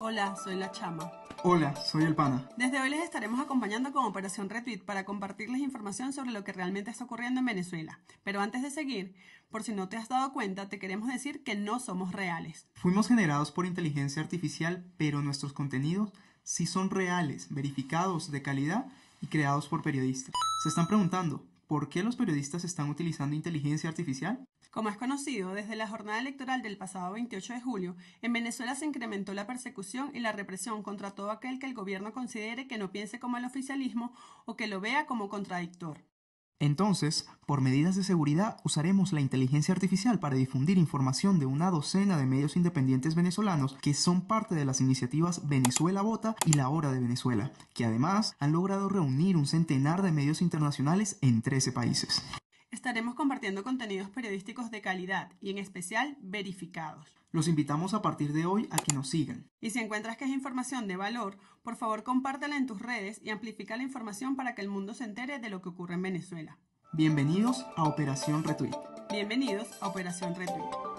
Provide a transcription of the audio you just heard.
Hola, soy la chama. Hola, soy el pana. Desde hoy les estaremos acompañando con Operación Retweet para compartirles información sobre lo que realmente está ocurriendo en Venezuela. Pero antes de seguir, por si no te has dado cuenta, te queremos decir que no somos reales. Fuimos generados por inteligencia artificial, pero nuestros contenidos sí son reales, verificados, de calidad y creados por periodistas. Se están preguntando, ¿Por qué los periodistas están utilizando inteligencia artificial? Como es conocido, desde la jornada electoral del pasado 28 de julio, en Venezuela se incrementó la persecución y la represión contra todo aquel que el gobierno considere que no piense como el oficialismo o que lo vea como contradictor. Entonces, por medidas de seguridad, usaremos la inteligencia artificial para difundir información de una docena de medios independientes venezolanos que son parte de las iniciativas Venezuela Vota y La Hora de Venezuela, que además han logrado reunir un centenar de medios internacionales en 13 países. Estaremos compartiendo contenidos periodísticos de calidad y en especial verificados. Los invitamos a partir de hoy a que nos sigan. Y si encuentras que es información de valor, por favor compártela en tus redes y amplifica la información para que el mundo se entere de lo que ocurre en Venezuela. Bienvenidos a Operación Retweet. Bienvenidos a Operación Retweet.